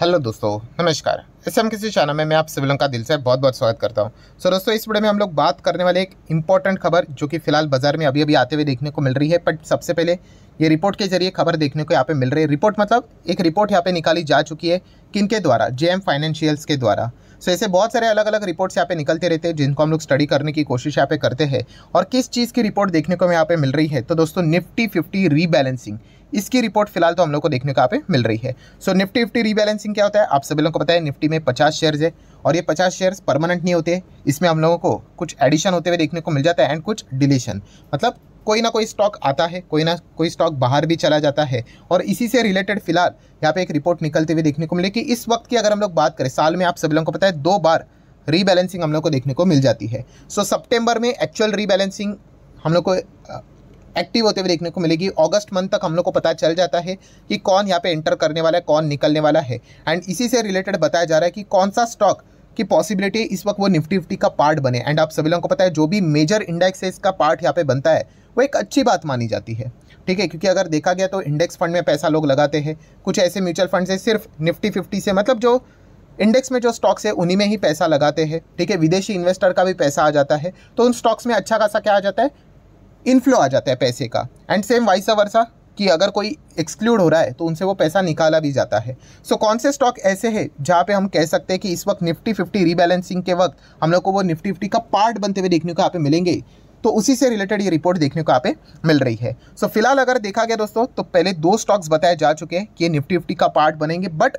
hello दोस्तों नमस्कार S M किसी चैनल में मैं आप सभी लोगों का दिल से बहुत बहुत स्वागत करता हूं सो so, दोस्तों इस वीडियो में हम लोग बात करने वाले एक इंपॉर्टेंट खबर जो कि फिलहाल बाजार में अभी अभी आते हुए देखने को मिल रही है बट सबसे पहले ये रिपोर्ट के जरिए खबर देखने को यहाँ पे मिल रही है रिपोर्ट मतलब एक रिपोर्ट यहाँ पे निकाली जा चुकी है किनके द्वारा जे फाइनेंशियल्स के द्वारा सो so, ऐसे बहुत सारे अलग अलग रिपोर्ट्स यहाँ पे निकलते रहते हैं जिनको हम लोग स्टडी करने की कोशिश यहाँ पे करते हैं और किस चीज़ की रिपोर्ट देखने को यहाँ पे मिल रही है तो दोस्तों निफ्टी फिफ्टी रीबैलेंसिंग इसकी रिपोर्ट फिलहाल तो हम लोग को देखने को यहाँ पे मिल रही है so so, Nifty Nifty rebalancing क्या होता है आप सभी लोगों को पता है निफ्टी में पचास शेयर्स है और ये पचास शेयर्स परमानेंट नहीं होते इसमें हम लोगों को कुछ एडिशन होते हुए देखने को मिल जाता है एंड कुछ डिलीशन मतलब कोई ना कोई स्टॉक आता है कोई ना कोई स्टॉक बाहर भी चला जाता है और इसी से रिलेटेड फिलहाल यहाँ पे एक रिपोर्ट निकलते हुए देखने को मिले कि इस वक्त की अगर हम लोग बात करें साल में आप सभी लोगों को पता है दो बार रीबैलेंसिंग हम लोग को देखने को मिल जाती है सो so, सितंबर में एक्चुअल रीबैलेंसिंग हम लोग को एक्टिव होते हुए देखने को मिलेगी अगस्त मंथ तक हम लोग को पता चल जाता है कि कौन यहाँ पे एंटर करने वाला है कौन निकलने वाला है एंड इसी से रिलेटेड बताया जा रहा है कि कौन सा स्टॉक की पॉसिबिलिटी इस वक्त वो निफ्टी फिफ्टी का पार्ट बने एंड आप सभी लोगों को पता है जो भी मेजर इंडेक्स है इसका पार्ट यहाँ पे बनता है वो एक अच्छी बात मानी जाती है ठीक है क्योंकि अगर देखा गया तो इंडेक्स फंड में पैसा लोग लगाते हैं कुछ ऐसे म्यूचुअल फंड है सिर्फ निफ्टी फिफ्टी से मतलब जो इंडेक्स में जो स्टॉक्स है उन्हीं में ही पैसा लगाते हैं ठीक है विदेशी इन्वेस्टर का भी पैसा आ जाता है तो उन स्टॉक्स में अच्छा खासा क्या आ जाता है इनफ्लो आ जाता है पैसे का एंड सेम वाइसा वर्सा कि अगर कोई एक्सक्लूड हो रहा है तो उनसे वो पैसा निकाला भी जाता है सो so, कौन से स्टॉक ऐसे हैं जहाँ पे हम कह सकते हैं कि इस वक्त निफ्टी फिफ्टी रीबैलेंसिंग के वक्त हम लोग को वो निफ्टी फिफ्टी का पार्ट बनते हुए देखने को आप मिलेंगे तो उसी से रिलेटेड ये रिपोर्ट देखने को आप मिल रही है सो so, फिलहाल अगर देखा गया दोस्तों तो पहले दो स्टॉक्स बताए जा चुके हैं कि ये निफ्टी फिफ्टी का पार्ट बनेंगे बट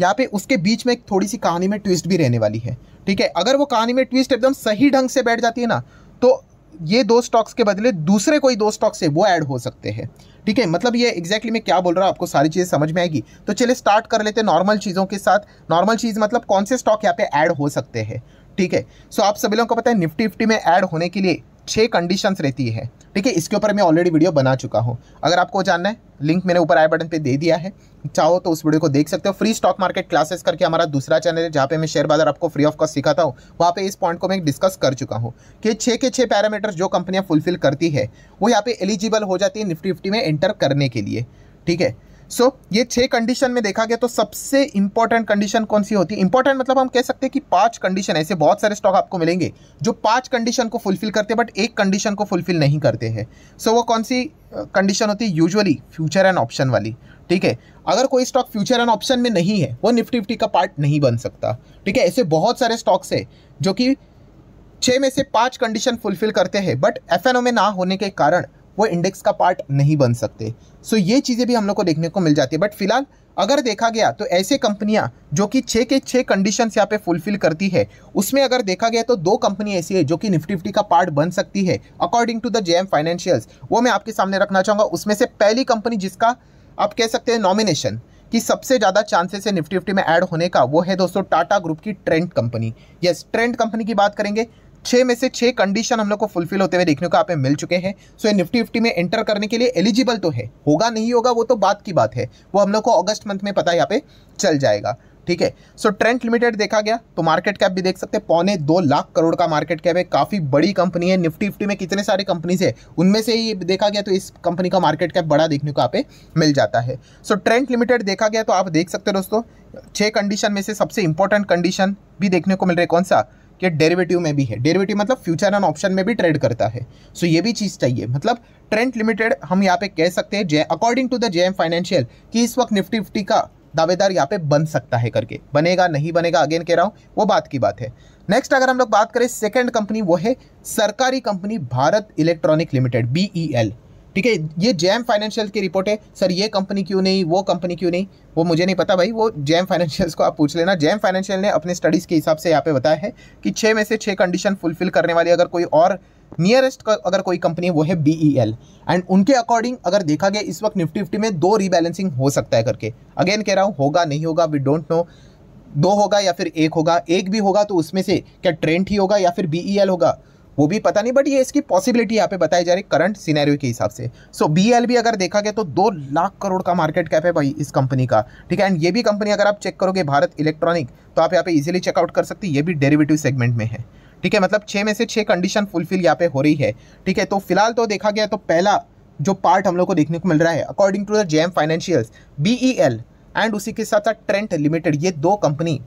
यहाँ पे उसके बीच में एक थोड़ी सी कहानी में ट्विस्ट भी रहने वाली है ठीक है अगर वो कहानी में ट्विस्ट एकदम सही ढंग से बैठ जाती है ना तो ये दो स्टॉक्स के बदले दूसरे कोई दो स्टॉक्स है वो ऐड हो सकते हैं ठीक है मतलब ये एग्जैक्टली exactly मैं क्या बोल रहा हूँ आपको सारी चीज़ें समझ में आएगी तो चलिए स्टार्ट कर लेते हैं नॉर्मल चीज़ों के साथ नॉर्मल चीज़ मतलब कौन से स्टॉक यहाँ पे ऐड हो सकते हैं ठीक है सो so, आप सभी लोगों को पता है निफ्टी फिफ्टी में ऐड होने के लिए छः कंडीशंस रहती है ठीक है इसके ऊपर मैं ऑलरेडी वीडियो बना चुका हूँ अगर आपको जानना है लिंक मैंने ऊपर आई बटन पे दे दिया है चाहो तो उस वीडियो को देख सकते हो फ्री स्टॉक मार्केट क्लासेस करके हमारा दूसरा चैनल है जहाँ पे मैं शेयर बाजार आपको फ्री ऑफ कॉस्ट सिखाता हूँ वहाँ पे इस पॉइंट को मैं डिस्कस कर चुका हूँ कि छः के छः पैरामीटर जो कंपनियाँ फुलफिल करती है वो यहाँ पे एलिजिबल हो जाती है निफ्टी फिफ्टी में एंटर करने के लिए ठीक है सो so, ये छह कंडीशन में देखा गया तो सबसे इंपॉर्टेंट कंडीशन कौन सी होती है इंपॉर्टेंट मतलब हम कह सकते हैं कि पांच कंडीशन ऐसे बहुत सारे स्टॉक आपको मिलेंगे जो पांच कंडीशन को फुलफिल करते हैं बट एक कंडीशन को फुलफिल नहीं करते हैं सो so, वो कौन सी कंडीशन होती है यूजअली फ्यूचर एंड ऑप्शन वाली ठीक है अगर कोई स्टॉक फ्यूचर एंड ऑप्शन में नहीं है वो निफ्टी निफ्टी का पार्ट नहीं बन सकता ठीक है ऐसे बहुत सारे स्टॉक्स है जो कि छः में से पाँच कंडीशन फुलफिल करते हैं बट एफ में ना होने के कारण वो इंडेक्स का पार्ट नहीं बन सकते सो ये चीज़ें भी हम लोग को देखने को मिल जाती है बट फिलहाल अगर देखा गया तो ऐसे कंपनियां जो कि छः के छः कंडीशन यहाँ पे फुलफिल करती है उसमें अगर देखा गया तो दो कंपनी ऐसी है जो कि निफ्टी फिफ्टी का पार्ट बन सकती है according to the J M financials वो मैं आपके सामने रखना चाहूँगा उसमें से पहली कंपनी जिसका आप कह सकते हैं नॉमिनेशन कि सबसे ज़्यादा चांसेस है निफ्टी फिफ्टी में ऐड होने का वो है दोस्तों टाटा ग्रुप की trend company yes trend company की बात करेंगे छः में से छः कंडीशन हम लोग को फुलफिल होते हुए देखने को आप मिल चुके हैं सो ये निफ्टी फिफ्टी में एंटर करने के लिए एलिजिबल तो है होगा नहीं होगा वो तो बात की बात है वो हम लोग को अगस्त मंथ में पता यहाँ पे चल जाएगा ठीक है सो ट्रेंट लिमिटेड देखा गया तो मार्केट कैप भी देख सकते हैं पौने दो लाख करोड़ का मार्केट कैप है काफ़ी बड़ी कंपनी है निफ्टी फिफ्टी में कितने सारे कंपनीज है उनमें से ही देखा गया तो इस कंपनी का मार्केट कैप बड़ा देखने को आप मिल जाता है सो ट्रेंट लिमिटेड देखा गया तो आप देख सकते हो दोस्तों छः कंडीशन में से सबसे इंपॉर्टेंट कंडीशन भी देखने को मिल रहा है कौन सा कि डेरिवेटिव में भी है डेरिवेटिव मतलब फ्यूचर एंड ऑप्शन में भी ट्रेड करता है सो so ये भी चीज़ चाहिए मतलब ट्रेंड लिमिटेड हम यहाँ पे कह सकते हैं J according to the J M financial कि इस वक्त निफ्टी फिफ्टी का दावेदार यहाँ पे बन सकता है करके बनेगा नहीं बनेगा अगेन कह रहा हूँ वो बात की बात है नेक्स्ट अगर हम लोग बात करें सेकेंड कंपनी वो है सरकारी company Bharat electronic limited B E L ठीक है ये जैम फाइनेंशियल की रिपोर्ट है सर ये कंपनी क्यों नहीं वो कंपनी क्यों नहीं वो मुझे नहीं पता भाई वो जैम फाइनेंशियल्स को आप पूछ लेना जैम फाइनेंशियल ने अपने स्टडीज़ के हिसाब से यहाँ पे बताया है कि छः में से छः कंडीशन फुलफिल करने वाली अगर कोई और नियरेस्ट अगर कोई कंपनी वो है बी ई एल एंड उनके अकॉर्डिंग अगर देखा गया इस वक्त निफ्टी फिफ्टी में दो रीबैलेंसिंग हो सकता है करके अगेन कह रहा हूँ होगा नहीं होगा वी डोंट नो दो होगा या फिर एक होगा एक भी होगा तो उसमें से क्या ट्रेंड ही होगा या फिर बी ई एल होगा वो भी पता नहीं बट ये इसकी पॉसिबिलिटी यहाँ पे बताई जा रही है करंट सीनैरियो के हिसाब से सो so, बी अगर देखा गया तो दो लाख करोड़ का मार्केट कैप है भाई इस कंपनी का ठीक है एंड ये भी कंपनी अगर आप चेक करोगे भारत इलेक्ट्रॉनिक तो आप यहाँ पे इजिली चेकआउट कर सकते ये भी डेरिवेटिव सेगमेंट में है ठीक है मतलब छः में से छः कंडीशन फुलफिल यहाँ पे हो रही है ठीक है तो फिलहाल तो देखा गया तो पहला जो पार्ट हम लोग को देखने को मिल रहा है according to the J M financials B L and उसी के साथ साथ ट्रेंट लिमिटेड ये दो कंपनी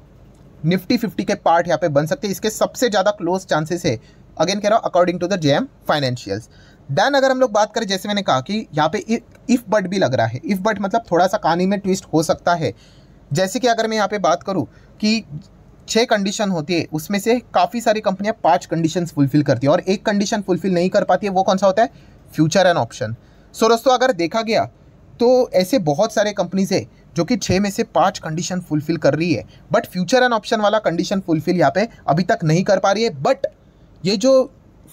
निफ्टी फिफ्टी के पार्ट यहाँ पे बन सकते हैं इसके सबसे ज़्यादा क्लोज चांसेस है अगेन कह रहा हूँ according to the J M financials then अगर हम लोग बात करें जैसे मैंने कहा कि यहाँ पे इफ़ बट भी लग रहा है इफ़ बट मतलब थोड़ा सा कहानी में ट्विस्ट हो सकता है जैसे कि अगर मैं यहाँ पे बात करूँ कि छः कंडीशन होती है उसमें से काफ़ी सारी कंपनियाँ पांच कंडीशन फुलफिल करती है और एक कंडीशन फुलफिल नहीं कर पाती है वो कौन सा होता है फ्यूचर एंड ऑप्शन सो दोस्तों अगर देखा गया तो ऐसे बहुत सारे कंपनीज है जो कि छः में से पाँच कंडीशन फुलफिल कर रही है बट फ्यूचर एंड ऑप्शन वाला कंडीशन फुलफिल यहाँ पे अभी तक नहीं कर पा रही है बट ये जो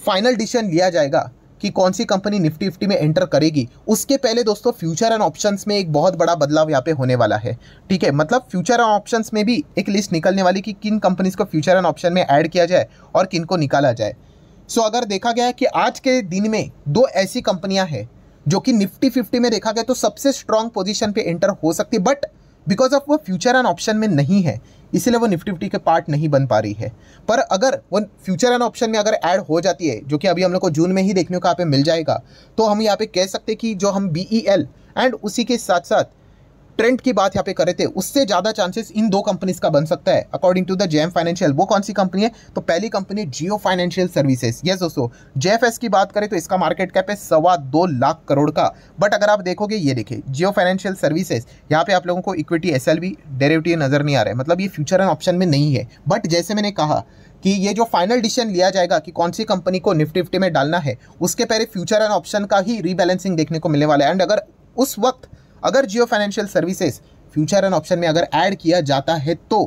फाइनल डिसीजन लिया जाएगा कि कौन सी कंपनी निफ्टी फिफ्टी में एंटर करेगी उसके पहले दोस्तों फ्यूचर एंड ऑप्शंस में एक बहुत बड़ा बदलाव यहाँ पे होने वाला है ठीक है मतलब फ्यूचर एंड ऑप्शंस में भी एक लिस्ट निकलने वाली कि किन कंपनीज को फ्यूचर एंड ऑप्शन में ऐड किया जाए और किन को निकाला जाए सो अगर देखा गया है कि आज के दिन में दो ऐसी कंपनियां हैं जो कि निफ्टी फिफ्टी में देखा गया तो सबसे स्ट्रॉन्ग पोजिशन पर एंटर हो सकती है बट बिकॉज ऑफ वो फ्यूचर एंड ऑप्शन में नहीं है इसीलिए वो निफ्टी फिफ्टी के पार्ट नहीं बन पा रही है पर अगर वो फ्यूचर एंड ऑप्शन में अगर ऐड हो जाती है जो कि अभी हम लोग को जून में ही देखने को यहाँ पे मिल जाएगा तो हम यहाँ पे कह सकते हैं कि जो हम बी ई एल एंड उसी के साथ साथ ट्रेंड की बात यहाँ पे कर रहे थे उससे ज़्यादा चांसेस इन दो कंपनीज का बन सकता है according to the JM financial वो कौन सी कंपनी है तो पहली company Jio financial services yes दोस्तों जेएफएस की बात करें तो इसका मार्केट कैप है सवा दो लाख करोड़ का बट अगर आप देखोगे ये देखिए जियो फाइनेंशियल सर्विसेज यहाँ पे आप लोगों को इक्विटी एस एल नज़र नहीं आ रहा है मतलब ये फ्यूचर एंड ऑप्शन में नहीं है बट जैसे मैंने कहा कि ये जो फाइनल डिसीजन लिया जाएगा कि कौन सी कंपनी को निफ्टी निफ्टी में डालना है उसके पहले फ्यूचर एंड ऑप्शन का ही रीबैलेंसिंग देखने को मिलने वाला है एंड अगर उस वक्त अगर Jio financial services future and option में अगर ऐड किया जाता है तो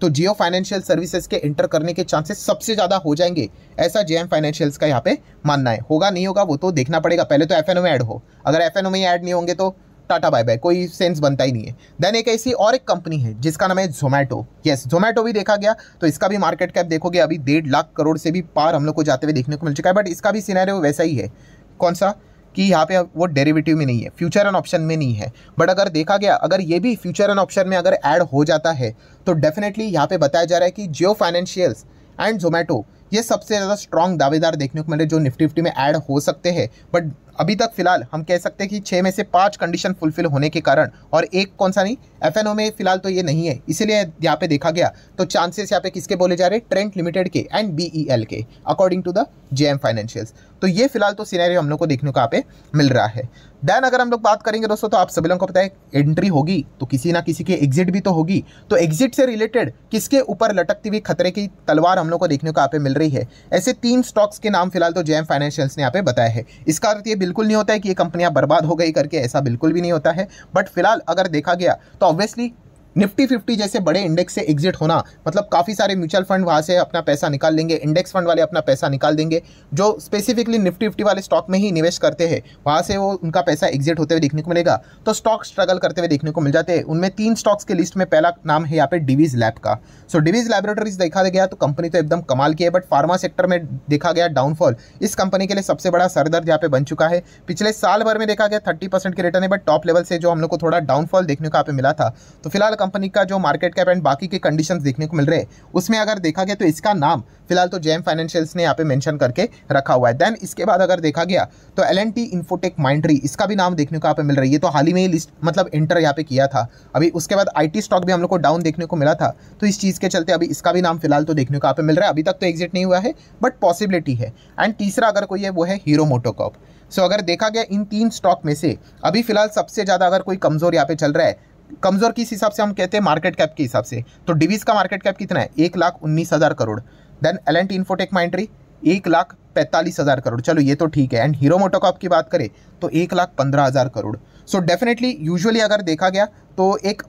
तो जियो फाइनेंशियल सर्विसेज के एंटर करने के चांसेस सबसे ज़्यादा हो जाएंगे ऐसा जे एम फाइनेंशियल्स का यहाँ पे मानना है होगा नहीं होगा वो तो देखना पड़ेगा पहले तो एफ में ऐड हो अगर एफ में ऐड नहीं होंगे तो टाटा बाय बाय कोई सेंस बनता ही नहीं है देन एक ऐसी और एक कंपनी है जिसका नाम है जोमेटो यस जोमेटो भी देखा गया तो इसका भी मार्केट कैप देखोगे अभी डेढ़ लाख करोड़ से भी पार हम लोग को जाते हुए देखने को मिल चुका है बट इसका भी सिनेरियो वैसा ही है कौन सा कि यहाँ पे वो डेरिवेटिव में नहीं है फ्यूचर एंड ऑप्शन में नहीं है बट अगर देखा गया अगर ये भी फ्यूचर एंड ऑप्शन में अगर ऐड हो जाता है तो डेफिनेटली यहाँ पे बताया जा रहा है कि जियो फाइनेंशियल्स एंड जोमेटो ये सबसे ज़्यादा स्ट्रॉन्ग दावेदार देखने को मिले जो निफ्टी फिफ्टी में ऐड हो सकते हैं बट अभी तक फिलहाल हम कह सकते हैं कि छः में से पाँच कंडीशन फुलफिल होने के कारण और एक कौन सा नहीं एफ में फिलहाल तो ये नहीं है इसीलिए यहाँ पे देखा गया तो चांसेस यहाँ पे किसके बोले जा रहे हैं ट्रेंट लिमिटेड के एंड बी e के according to the J M financials तो ये फिलहाल तो सीनारी हम लोग को देखने को यहाँ पे मिल रहा है देन अगर हम लोग बात करेंगे दोस्तों तो आप सभी लोगों को पता है एंट्री होगी तो किसी ना किसी की एग्जिट भी तो होगी तो एग्जिट से रिलेटेड किसके ऊपर लटकती हुई खतरे की तलवार हम लोग को देखने को यहाँ पे मिल रही है ऐसे तीन स्टॉक्स के नाम फिलहाल तो जे फाइनेंशियल्स ने यहाँ पे बताया है इसका अर्थ ये बिल्कुल नहीं होता है कि ये कंपनियां बर्बाद हो गई करके ऐसा बिल्कुल भी नहीं होता है बट फिलहाल अगर देखा गया तो ऑब्वियसली निफ्टी फिफ्टी जैसे बड़े इंडेक्स से एग्जिट होना मतलब काफ़ी सारे म्यूचुअल फंड वहाँ से अपना पैसा निकाल लेंगे इंडेक्स फंड वाले अपना पैसा निकाल देंगे जो स्पेसिफिकली निफ्टी फिफ्टी वाले स्टॉक में ही निवेश करते हैं वहाँ से वो उनका पैसा एग्जिट होते हुए देखने को मिलेगा तो स्टॉक स्ट्रगल करते हुए देखने को मिल जाते हैं उनमें तीन स्टॉक्स के लिस्ट में पहला नाम है यहाँ पे डिवीज लैब का सो डिवीज लैबोरेटरीज देखा गया तो कंपनी तो एकदम कमाल की है बट फार्मा सेक्टर में देखा गया डाउनफॉल इस कंपनी के लिए सबसे बड़ा सरदर्द यहाँ पे बन चुका है पिछले साल भर में देखा गया थर्टी परसेंट के रिटर्न है बट टॉप लेवल से जो हम लोग को थोड़ा डाउनफॉल देखने को यहाँ पे मिला था तो फिलहाल कंपनी का जो मार्केट कैप एंड बाकी के कंडीशन देखने को मिल रहे हैं उसमें अगर देखा गया तो इसका नाम फिलहाल तो जेम फाइनेंशियल्स ने यहाँ पे मेंशन करके रखा हुआ है देन इसके बाद अगर देखा गया तो L N T Infotech Mindtree इसका भी नाम देखने को यहाँ पे मिल रही है तो हाल ही में ही लिस्ट मतलब एंटर यहाँ पे किया था अभी उसके बाद आई स्टॉक भी हम लोग को डाउन देखने को मिला था तो इस चीज़ के चलते अभी इसका भी नाम फिलहाल तो देखने को यहाँ पे मिल रहा है अभी तक तो एग्जिट नहीं हुआ है बट पॉसिबिलिटी है एंड तीसरा अगर कोई है वो है हीरो मोटोकॉप सो अगर देखा गया इन तीन स्टॉक में से अभी फिलहाल सबसे ज़्यादा अगर कोई कमज़ोर यहाँ पे चल रहा है कमज़ोर किस हिसाब से हम कहते हैं मार्केट कैप के हिसाब से तो डिवीज का मार्केट कैप कितना है एक लाख उन्नीस हज़ार crore then L and Infotech Mindtree एक लाख पैंतालीस हज़ार करोड़ चलो ये तो ठीक है एंड हीरो मोटो का आपकी बात करें तो एक लाख पंद्रह हज़ार करोड़ सो डेफिनेटली यूजुअली अगर देखा गया तो एक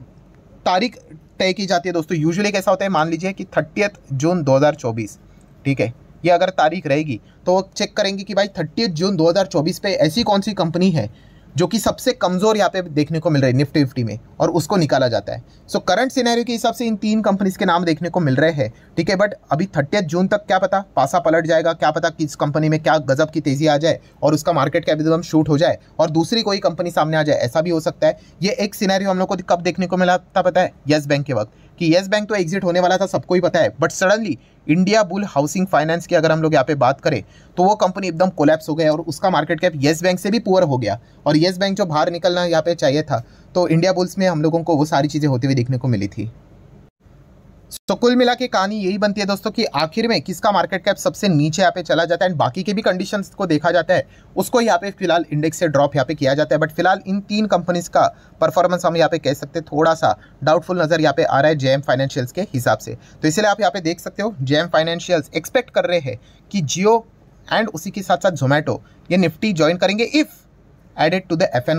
तारीख तय की जाती है दोस्तों यूजुअली कैसा होता है मान लीजिए कि थर्टी जून दो ठीक है ये अगर तारीख रहेगी तो चेक करेंगे कि भाई थर्टी जून 2024 पे ऐसी कौन सी कंपनी है जो कि सबसे कमज़ोर यहाँ पे देखने को मिल रही है निफ्टी निफ्टी में और उसको निकाला जाता है सो करंट सिनेरियो के हिसाब से इन तीन कंपनीज के नाम देखने को मिल रहे हैं ठीक है बट अभी थर्टियथ जून तक क्या पता पासा पलट जाएगा क्या पता किस कंपनी में क्या गजब की तेज़ी आ जाए और उसका मार्केट कैप एकदम शूट हो जाए और दूसरी कोई कंपनी सामने आ जाए ऐसा भी हो सकता है ये एक सिनेरियो हम लोग को कब देखने को मिला था पता है येस बैंक के वक्त कि येस बैंक तो एग्जिट होने वाला था सबको ही पता है but suddenly India bull housing finance की अगर हम लोग यहाँ पे बात करें तो वो कंपनी एकदम कोलैप्स हो गया और उसका मार्केट कैप येस बैंक से भी पुअर हो गया और येस बैंक जो बाहर निकलना यहाँ पे चाहिए था तो इंडिया बुल्स में हम लोगों को वो सारी चीज़ें होती हुई देखने को मिली थी तो कुल मिला के कहानी यही बनती है दोस्तों कि आखिर में किसका मार्केट कैप सबसे नीचे यहाँ पे चला जाता है एंड बाकी के भी कंडीशन को देखा जाता है उसको यहाँ पे फिलहाल इंडेक्स से ड्रॉप यहाँ पे किया जाता है बट फिलहाल इन तीन कंपनीज का परफॉर्मेंस हम यहाँ पे कह सकते हैं थोड़ा सा डाउटफुल नजर यहाँ पे आ रहा है जेएम फाइनेंशियल्स के हिसाब से तो इसलिए आप यहाँ पे देख सकते हो जेएम फाइनेंशियल्स एक्सपेक्ट कर रहे हैं कि जियो एंड उसी के साथ साथ जोमेटो ये निफ्टी ज्वाइन करेंगे if added to the F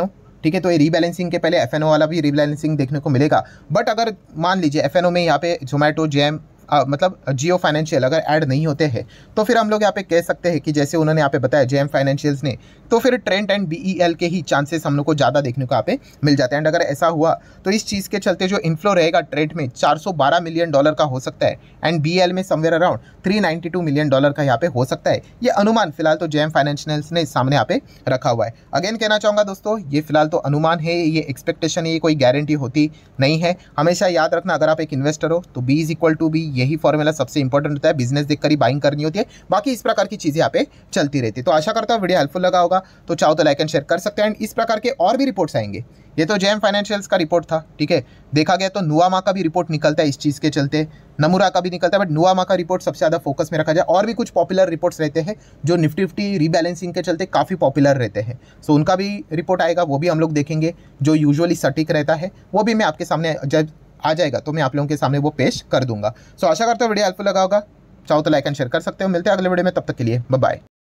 ठीक है तो ये रीबैलेंसिंग के पहले एफ वाला भी रीबैलेंसिंग देखने को मिलेगा बट अगर मान लीजिए एफ में यहाँ पे जोमेटो जैम मतलब जियो फाइनेंशियल अगर ऐड नहीं होते हैं तो फिर हम लोग यहाँ पे कह सकते हैं कि जैसे उन्होंने यहाँ पे बताया जे एम फाइनेंशियल्स ने तो फिर trend and B E L के ही चांसेस हम लोग को ज़्यादा देखने को यहाँ पे मिल जाते हैं एंड अगर ऐसा हुआ तो इस चीज़ के चलते जो इन्फ्लो रहेगा ट्रेड में बारह मिलियन डॉलर का हो सकता है एंड बी एल में somewhere around two million dollar का यहाँ पे हो सकता है ये अनुमान फिलहाल तो जे एम फाइनेंशियल्स ने सामने यहाँ पे रखा हुआ है अगेन कहना चाहूँगा दोस्तों ये फिलहाल तो अनुमान है ये एक्सपेक्टेशन है ये कोई गारंटी होती नहीं है हमेशा याद रखना अगर आप एक इन्वेस्टर हो तो B is equal to B यही फॉर्मूला सबसे इंपॉर्टेंट होता है बिजनेस देखकर ही बाइंग करनी होती है बाकी इस प्रकार की चीज़ें यहाँ पे चलती रहती है तो आशा करता हूँ वीडियो हेल्पफुल लगा होगा तो चाहो तो लाइक एंड शेयर कर सकते हैं एंड इस प्रकार के और भी रिपोर्ट्स आएंगे ये तो जैम फाइनेंशियल्स का रिपोर्ट था ठीक है देखा गया तो नुआमा का भी रिपोर्ट निकलता है इस चीज़ के चलते नमूरा का भी निकलता है बट नुआमा का रिपोर्ट सबसे ज़्यादा फोकस में रखा जाए और भी कुछ पॉपुलर रिपोर्ट्स रहते हैं जो निफ्टी फिफ्टी रीबैलेंसिंग के चलते काफ़ी पॉपुलर रहते हैं सो उनका भी रिपोर्ट आएगा वो भी हम लोग देखेंगे जो यूजुअली सटीक रहता है वो भी मैं आपके सामने जब आ जाएगा तो मैं आप लोगों के सामने वो पेश कर दूंगा सो आशा करता हूँ वीडियो हेल्पफुल लगा होगा चाहो तो लाइक एंड शेयर कर सकते हो मिलते हैं अगले वीडियो में तब तक के लिए बाय